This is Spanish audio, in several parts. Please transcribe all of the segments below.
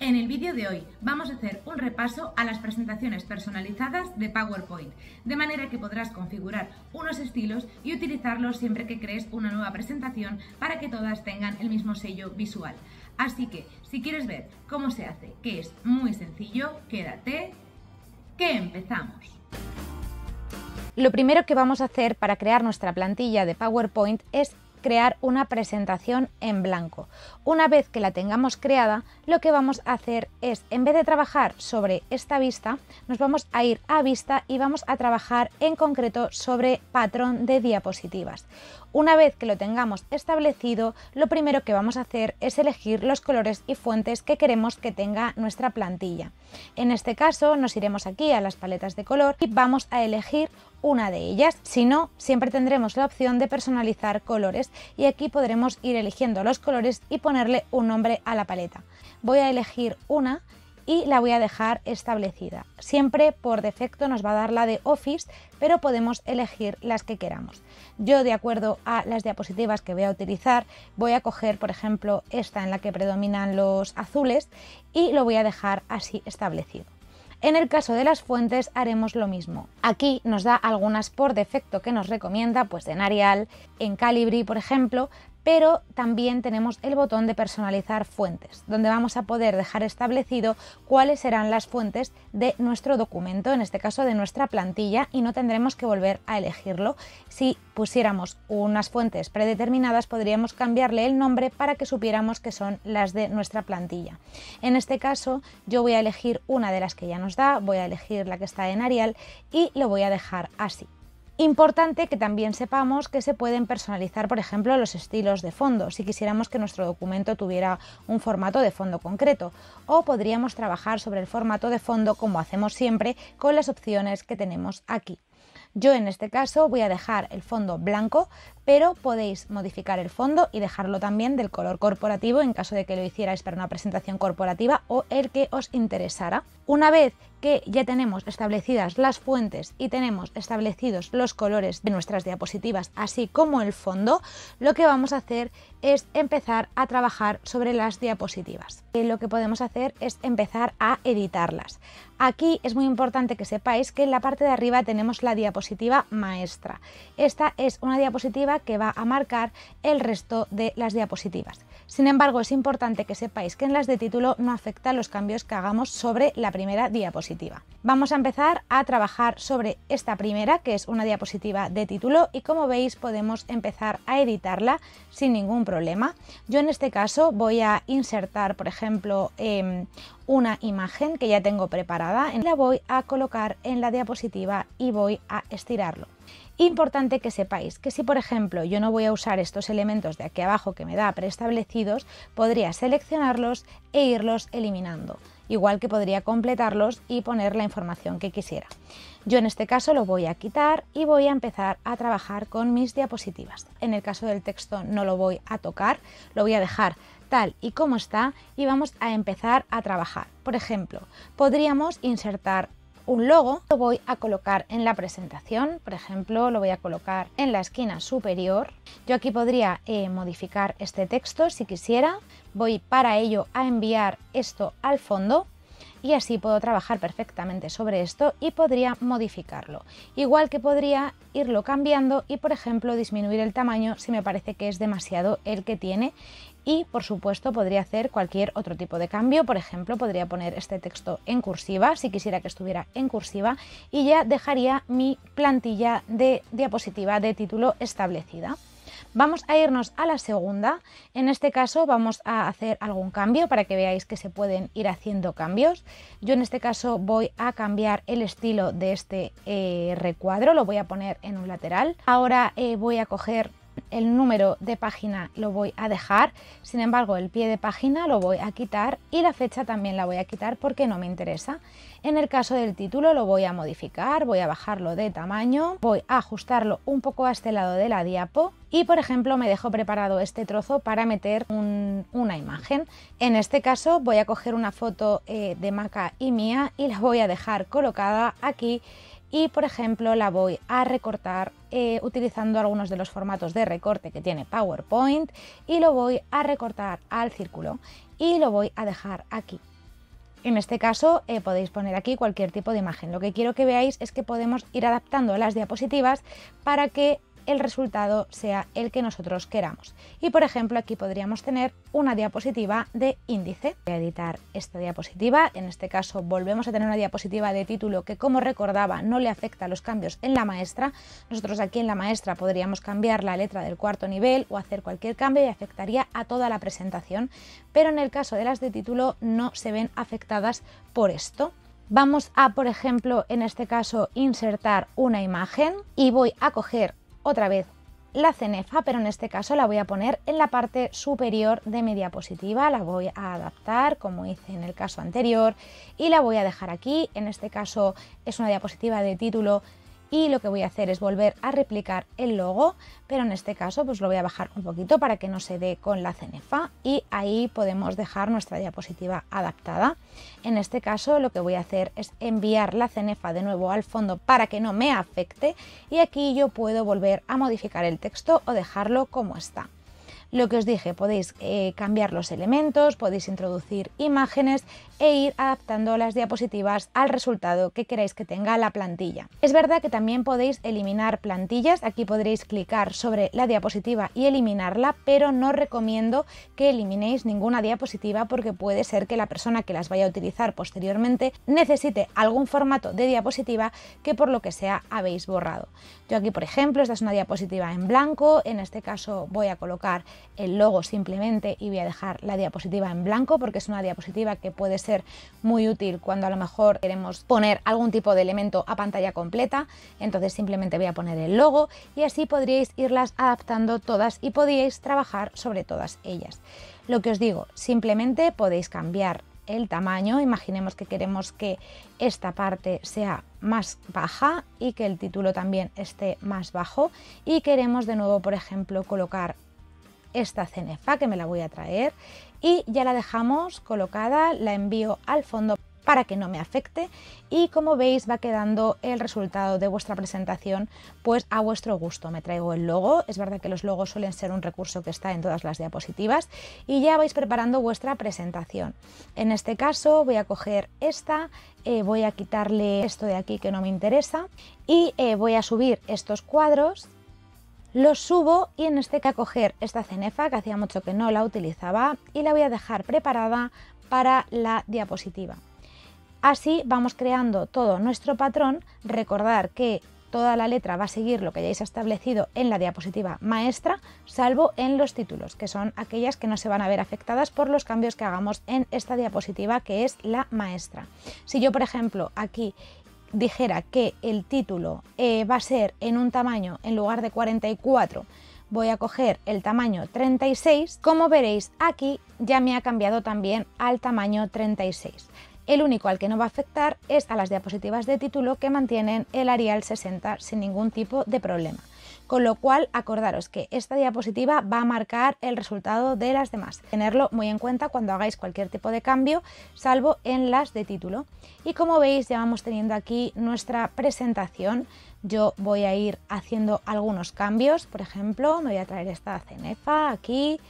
En el vídeo de hoy vamos a hacer un repaso a las presentaciones personalizadas de PowerPoint, de manera que podrás configurar unos estilos y utilizarlos siempre que crees una nueva presentación para que todas tengan el mismo sello visual. Así que, si quieres ver cómo se hace, que es muy sencillo, quédate, que empezamos. Lo primero que vamos a hacer para crear nuestra plantilla de PowerPoint es crear una presentación en blanco. Una vez que la tengamos creada, lo que vamos a hacer es, en vez de trabajar sobre esta vista, nos vamos a ir a vista y vamos a trabajar en concreto sobre patrón de diapositivas. Una vez que lo tengamos establecido, lo primero que vamos a hacer es elegir los colores y fuentes que queremos que tenga nuestra plantilla. En este caso nos iremos aquí a las paletas de color y vamos a elegir una de ellas. Si no, siempre tendremos la opción de personalizar colores y aquí podremos ir eligiendo los colores y ponerle un nombre a la paleta. Voy a elegir una y la voy a dejar establecida. Siempre por defecto nos va a dar la de Office, pero podemos elegir las que queramos. Yo de acuerdo a las diapositivas que voy a utilizar, voy a coger por ejemplo esta en la que predominan los azules y lo voy a dejar así establecido. En el caso de las fuentes haremos lo mismo. Aquí nos da algunas por defecto que nos recomienda, pues en Arial, en Calibri, por ejemplo, pero también tenemos el botón de personalizar fuentes, donde vamos a poder dejar establecido cuáles serán las fuentes de nuestro documento, en este caso de nuestra plantilla, y no tendremos que volver a elegirlo. Si pusiéramos unas fuentes predeterminadas, podríamos cambiarle el nombre para que supiéramos que son las de nuestra plantilla. En este caso, yo voy a elegir una de las que ya nos da, voy a elegir la que está en Arial y lo voy a dejar así. Importante que también sepamos que se pueden personalizar, por ejemplo, los estilos de fondo, si quisiéramos que nuestro documento tuviera un formato de fondo concreto, o podríamos trabajar sobre el formato de fondo como hacemos siempre con las opciones que tenemos aquí. Yo en este caso voy a dejar el fondo blanco, pero podéis modificar el fondo y dejarlo también del color corporativo en caso de que lo hicierais para una presentación corporativa o el que os interesara. Una vez que ya tenemos establecidas las fuentes y tenemos establecidos los colores de nuestras diapositivas, así como el fondo, lo que vamos a hacer es empezar a trabajar sobre las diapositivas. Y eh, lo que podemos hacer es empezar a editarlas. Aquí es muy importante que sepáis que en la parte de arriba tenemos la diapositiva maestra. Esta es una diapositiva que va a marcar el resto de las diapositivas. Sin embargo, es importante que sepáis que en las de título no afecta los cambios que hagamos sobre la primera diapositiva. Vamos a empezar a trabajar sobre esta primera, que es una diapositiva de título, y como veis podemos empezar a editarla sin ningún problema. Yo en este caso voy a insertar, por ejemplo, em, una imagen que ya tengo preparada, la voy a colocar en la diapositiva y voy a estirarlo. Importante que sepáis que si por ejemplo yo no voy a usar estos elementos de aquí abajo que me da preestablecidos, podría seleccionarlos e irlos eliminando igual que podría completarlos y poner la información que quisiera. Yo en este caso lo voy a quitar y voy a empezar a trabajar con mis diapositivas. En el caso del texto no lo voy a tocar, lo voy a dejar tal y como está y vamos a empezar a trabajar. Por ejemplo, podríamos insertar un logo, lo voy a colocar en la presentación, por ejemplo, lo voy a colocar en la esquina superior. Yo aquí podría eh, modificar este texto si quisiera. Voy para ello a enviar esto al fondo y así puedo trabajar perfectamente sobre esto y podría modificarlo. Igual que podría irlo cambiando y por ejemplo disminuir el tamaño si me parece que es demasiado el que tiene y por supuesto podría hacer cualquier otro tipo de cambio, por ejemplo podría poner este texto en cursiva si quisiera que estuviera en cursiva y ya dejaría mi plantilla de diapositiva de título establecida. Vamos a irnos a la segunda. En este caso vamos a hacer algún cambio para que veáis que se pueden ir haciendo cambios. Yo en este caso voy a cambiar el estilo de este eh, recuadro, lo voy a poner en un lateral. Ahora eh, voy a coger el número de página lo voy a dejar, sin embargo el pie de página lo voy a quitar y la fecha también la voy a quitar porque no me interesa. En el caso del título lo voy a modificar, voy a bajarlo de tamaño, voy a ajustarlo un poco a este lado de la diapo y por ejemplo me dejo preparado este trozo para meter una imagen. En este caso voy a coger una foto eh, de Maca y mía y la voy a dejar colocada aquí y por ejemplo la voy a recortar eh, utilizando algunos de los formatos de recorte que tiene PowerPoint y lo voy a recortar al círculo y lo voy a dejar aquí. En este caso eh, podéis poner aquí cualquier tipo de imagen. Lo que quiero que veáis es que podemos ir adaptando las diapositivas para que el resultado sea el que nosotros queramos. Y por ejemplo aquí podríamos tener una diapositiva de índice. Voy a editar esta diapositiva, en este caso volvemos a tener una diapositiva de título que como recordaba no le afecta a los cambios en la maestra. Nosotros aquí en la maestra podríamos cambiar la letra del cuarto nivel o hacer cualquier cambio y afectaría a toda la presentación, pero en el caso de las de título no se ven afectadas por esto. Vamos a, por ejemplo, en este caso, insertar una imagen y voy a coger otra vez la cenefa, pero en este caso la voy a poner en la parte superior de mi diapositiva, la voy a adaptar como hice en el caso anterior y la voy a dejar aquí, en este caso es una diapositiva de título y lo que voy a hacer es volver a replicar el logo, pero en este caso pues lo voy a bajar un poquito para que no se dé con la cenefa y ahí podemos dejar nuestra diapositiva adaptada. En este caso lo que voy a hacer es enviar la cenefa de nuevo al fondo para que no me afecte y aquí yo puedo volver a modificar el texto o dejarlo como está lo que os dije, podéis eh, cambiar los elementos, podéis introducir imágenes e ir adaptando las diapositivas al resultado que queréis que tenga la plantilla. Es verdad que también podéis eliminar plantillas, aquí podréis clicar sobre la diapositiva y eliminarla, pero no recomiendo que eliminéis ninguna diapositiva porque puede ser que la persona que las vaya a utilizar posteriormente necesite algún formato de diapositiva que por lo que sea habéis borrado. Yo aquí, por ejemplo, esta es una diapositiva en blanco, en este caso voy a colocar el logo simplemente y voy a dejar la diapositiva en blanco porque es una diapositiva que puede ser muy útil cuando a lo mejor queremos poner algún tipo de elemento a pantalla completa. Entonces simplemente voy a poner el logo y así podríais irlas adaptando todas y podíais trabajar sobre todas ellas. Lo que os digo, simplemente podéis cambiar el tamaño. Imaginemos que queremos que esta parte sea más baja y que el título también esté más bajo. Y queremos de nuevo, por ejemplo, colocar esta cenefa que me la voy a traer y ya la dejamos colocada, la envío al fondo para que no me afecte y como veis va quedando el resultado de vuestra presentación pues a vuestro gusto. Me traigo el logo, es verdad que los logos suelen ser un recurso que está en todas las diapositivas y ya vais preparando vuestra presentación. En este caso voy a coger esta, eh, voy a quitarle esto de aquí que no me interesa y eh, voy a subir estos cuadros lo subo y en este que coger esta cenefa que hacía mucho que no la utilizaba y la voy a dejar preparada para la diapositiva. Así vamos creando todo nuestro patrón, recordar que toda la letra va a seguir lo que hayáis establecido en la diapositiva maestra, salvo en los títulos, que son aquellas que no se van a ver afectadas por los cambios que hagamos en esta diapositiva que es la maestra. Si yo, por ejemplo, aquí dijera que el título eh, va a ser en un tamaño en lugar de 44 voy a coger el tamaño 36 como veréis aquí ya me ha cambiado también al tamaño 36 el único al que no va a afectar es a las diapositivas de título que mantienen el Arial 60 sin ningún tipo de problema con lo cual, acordaros que esta diapositiva va a marcar el resultado de las demás. Tenerlo muy en cuenta cuando hagáis cualquier tipo de cambio, salvo en las de título. Y como veis, ya vamos teniendo aquí nuestra presentación. Yo voy a ir haciendo algunos cambios, por ejemplo, me voy a traer esta cenefa aquí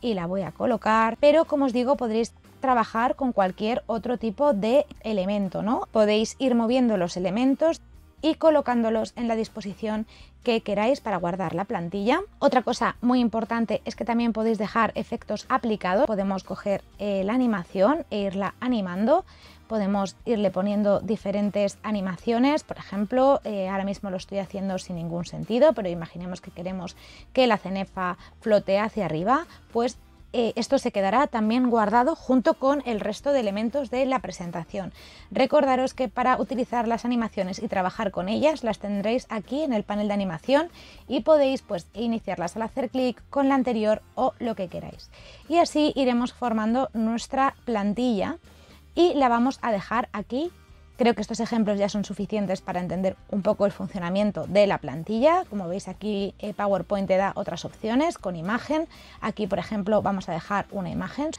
y la voy a colocar, pero como os digo, podréis trabajar con cualquier otro tipo de elemento, ¿no? Podéis ir moviendo los elementos y colocándolos en la disposición que queráis para guardar la plantilla. Otra cosa muy importante es que también podéis dejar efectos aplicados. Podemos coger eh, la animación e irla animando. Podemos irle poniendo diferentes animaciones, por ejemplo, eh, ahora mismo lo estoy haciendo sin ningún sentido, pero imaginemos que queremos que la cenefa flote hacia arriba, pues eh, esto se quedará también guardado junto con el resto de elementos de la presentación. Recordaros que para utilizar las animaciones y trabajar con ellas las tendréis aquí en el panel de animación y podéis pues iniciarlas al hacer clic con la anterior o lo que queráis. Y así iremos formando nuestra plantilla y la vamos a dejar aquí Creo que estos ejemplos ya son suficientes para entender un poco el funcionamiento de la plantilla. Como veis aquí eh, PowerPoint te da otras opciones con imagen. Aquí por ejemplo vamos a dejar una imagen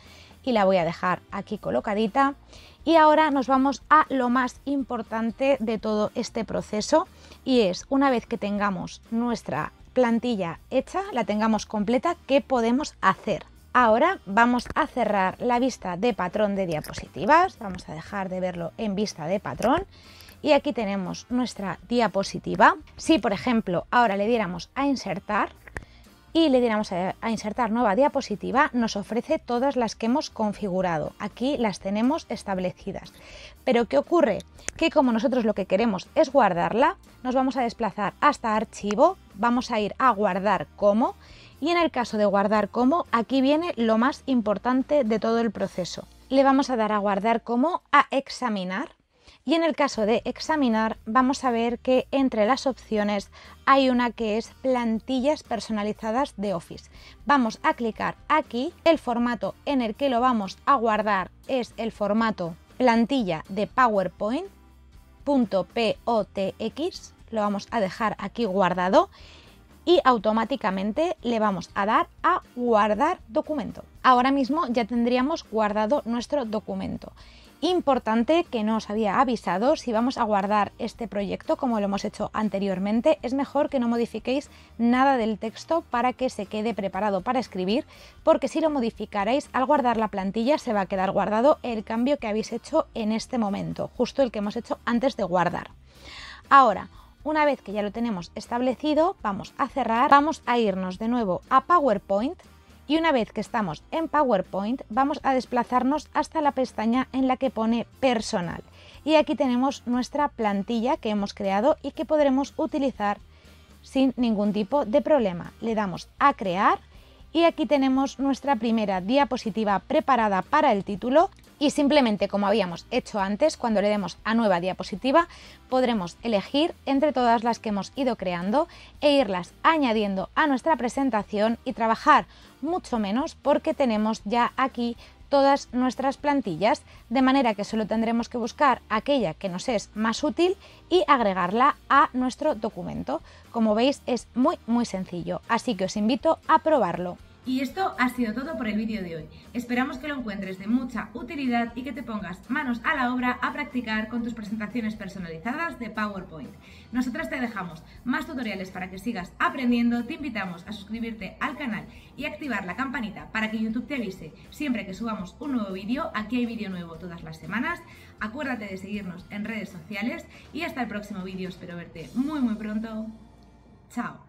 y la voy a dejar aquí colocadita. Y ahora nos vamos a lo más importante de todo este proceso y es una vez que tengamos nuestra plantilla hecha, la tengamos completa, ¿qué podemos hacer? Ahora vamos a cerrar la vista de patrón de diapositivas, vamos a dejar de verlo en vista de patrón y aquí tenemos nuestra diapositiva. Si por ejemplo ahora le diéramos a insertar y le diéramos a, insertar nueva diapositiva, nos ofrece todas las que hemos configurado. Aquí las tenemos establecidas. Pero ¿qué ocurre? Que como nosotros lo que queremos es guardarla, nos vamos a desplazar hasta archivo, vamos a ir a guardar como y en el caso de guardar como, aquí viene lo más importante de todo el proceso. Le vamos a dar a guardar como a examinar. Y en el caso de examinar, vamos a ver que entre las opciones hay una que es plantillas personalizadas de Office. Vamos a clicar aquí. El formato en el que lo vamos a guardar es el formato plantilla de PowerPoint.potx. Lo vamos a dejar aquí guardado y automáticamente le vamos a dar a guardar documento. Ahora mismo ya tendríamos guardado nuestro documento. Importante que no os había avisado, si vamos a guardar este proyecto como lo hemos hecho anteriormente, es mejor que no modifiquéis nada del texto para que se quede preparado para escribir, porque si lo modificaréis al guardar la plantilla se va a quedar guardado el cambio que habéis hecho en este momento, justo el que hemos hecho antes de guardar. Ahora, una vez que ya lo tenemos establecido, vamos a cerrar, vamos a irnos de nuevo a PowerPoint y una vez que estamos en PowerPoint vamos a desplazarnos hasta la pestaña en la que pone personal. Y aquí tenemos nuestra plantilla que hemos creado y que podremos utilizar sin ningún tipo de problema. Le damos a crear y aquí tenemos nuestra primera diapositiva preparada para el título y simplemente como habíamos hecho antes, cuando le demos a nueva diapositiva, podremos elegir entre todas las que hemos ido creando e irlas añadiendo a nuestra presentación y trabajar mucho menos porque tenemos ya aquí todas nuestras plantillas, de manera que solo tendremos que buscar aquella que nos es más útil y agregarla a nuestro documento. Como veis es muy muy sencillo, así que os invito a probarlo. Y esto ha sido todo por el vídeo de hoy. Esperamos que lo encuentres de mucha utilidad y que te pongas manos a la obra a practicar con tus presentaciones personalizadas de PowerPoint. Nosotras te dejamos más tutoriales para que sigas aprendiendo, te invitamos a suscribirte al canal y activar la campanita para que YouTube te avise siempre que subamos un nuevo vídeo. Aquí hay vídeo nuevo todas las semanas. Acuérdate de seguirnos en redes sociales y hasta el próximo vídeo. Espero verte muy muy pronto. Chao.